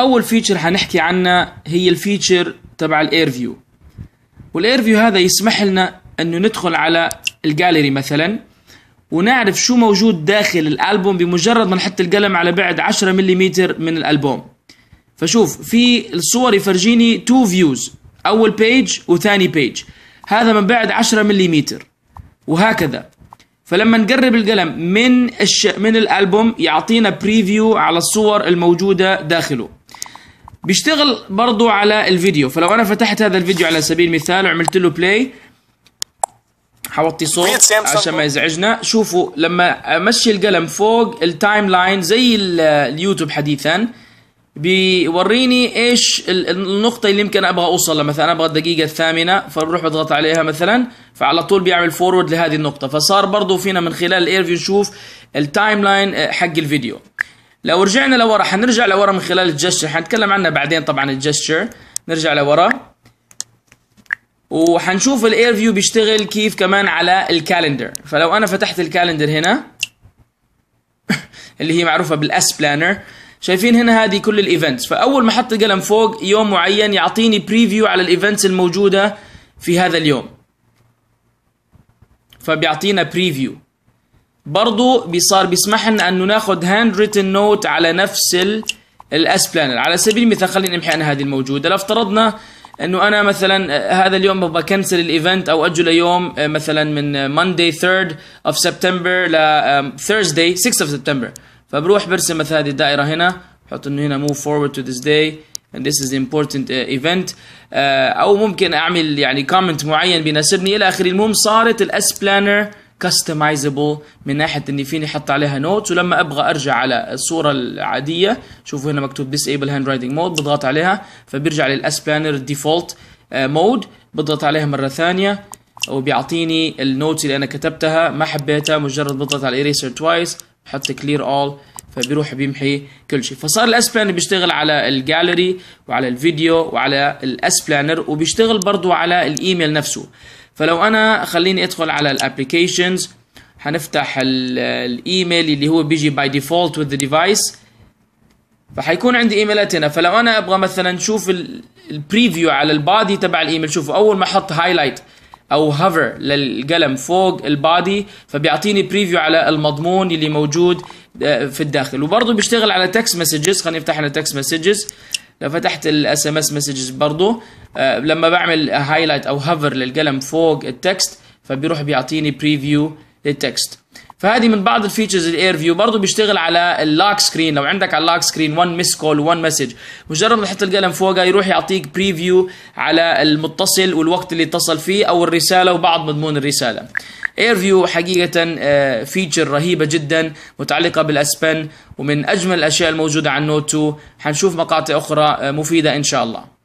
اول فيتشر حنحكي عنها هي الفيتشر تبع الاير فيو والاير فيو هذا يسمح لنا انه ندخل على الجاليري مثلا ونعرف شو موجود داخل الالبوم بمجرد ما نحط القلم على بعد 10 ملم من الالبوم فشوف في الصور يفرجيني تو فيوز اول بيج وثاني بيج هذا من بعد 10 ملم وهكذا فلما نقرب القلم من الش... من الالبوم يعطينا بريفيو على الصور الموجوده داخله بيشتغل برضو على الفيديو فلو انا فتحت هذا الفيديو على سبيل المثال وعملت له بلاي حوطي صوت عشان ما يزعجنا شوفوا لما امشي القلم فوق التايم لاين زي اليوتيوب حديثا بيوريني ايش النقطة اللي يمكن ابغى اوصل لها مثلا ابغى الدقيقة الثامنة فبروح بضغط عليها مثلا فعلى طول بيعمل فورورد لهذه النقطة فصار برضو فينا من خلال الايرفيو نشوف التايم لاين حق الفيديو لو رجعنا لورا حنرجع لورا من خلال الجستشر حنتكلم عنها بعدين طبعا الجستشر نرجع لورا وحنشوف الاير فيو بيشتغل كيف كمان على الكالندر فلو انا فتحت الكالندر هنا اللي هي معروفه بالاس بلانر شايفين هنا هذه كل الايفنتس فاول ما احط القلم فوق يوم معين يعطيني بريفيو على الايفنتس الموجوده في هذا اليوم فبيعطينا بريفيو برضو بيصار بيسمح لنا انه ناخذ هاند ريتن نوت على نفس الاس بلانر على سبيل المثال خلينا نمحي انا هذه الموجوده لو افترضنا انه انا مثلا آه، هذا اليوم ببغى كنسل الايفنت او اجله يوم آه، مثلا من آه، Monday 3 اوف سبتمبر ل Thursday 6 اوف سبتمبر فبروح برسم مثلا هذه الدائره هنا بحط انه هنا move forward to this day and this is important event او ممكن اعمل يعني كومنت معين بيناسبني الى اخره المهم صارت الاس بلانر كاستمايزبل من ناحيه اني فيني احط عليها نوتس ولما ابغى ارجع على الصوره العاديه شوفوا هنا مكتوب ديسيبل هاند رايتنج مود بضغط عليها فبيرجع للاس بلانر ديفولت مود بضغط عليها مره ثانيه وبيعطيني النوتس اللي انا كتبتها ما حبيتها مجرد بضغط على اريسر توايس بحط كلير اول فبيروح بيمحي كل شيء فصار الاس بلانر بيشتغل على الجاليري وعلى الفيديو وعلى الاس بلانر وبيشتغل برضو على الايميل نفسه فلو انا خليني ادخل على الابلكيشنز هنفتح الايميل اللي هو بيجي باي ديفولت وذ ديفايس فحيكون عندي ايميلات هنا فلو انا ابغى مثلا اشوف البريفيو على البادي تبع الايميل شوفوا اول ما احط هايلايت او هافر للقلم فوق البادي فبيعطيني بريفيو على المضمون اللي موجود آه، في الداخل وبرضه بيشتغل على تكست مسجز خلينا نفتح هنا تكست مسجز لو فتحت الاس ام اس مسجز برضه آه، لما بعمل هايلايت او هافر للقلم فوق التكست فبيروح بيعطيني بريفيو للتكست فهذه من بعض الفيتشرز الاير فيو برضه بيشتغل على اللوك سكرين لو عندك على اللوك سكرين 1 مس كول 1 مسج مجرد ما تحط القلم فوقه يروح يعطيك بريفيو على المتصل والوقت اللي اتصل فيه او الرساله وبعض مضمون الرساله اير فيو حقيقه فيتشر آه، رهيبه جدا متعلقه بالاسبن ومن اجمل الاشياء الموجوده على النوت 2 حنشوف مقاطع اخرى آه، مفيده ان شاء الله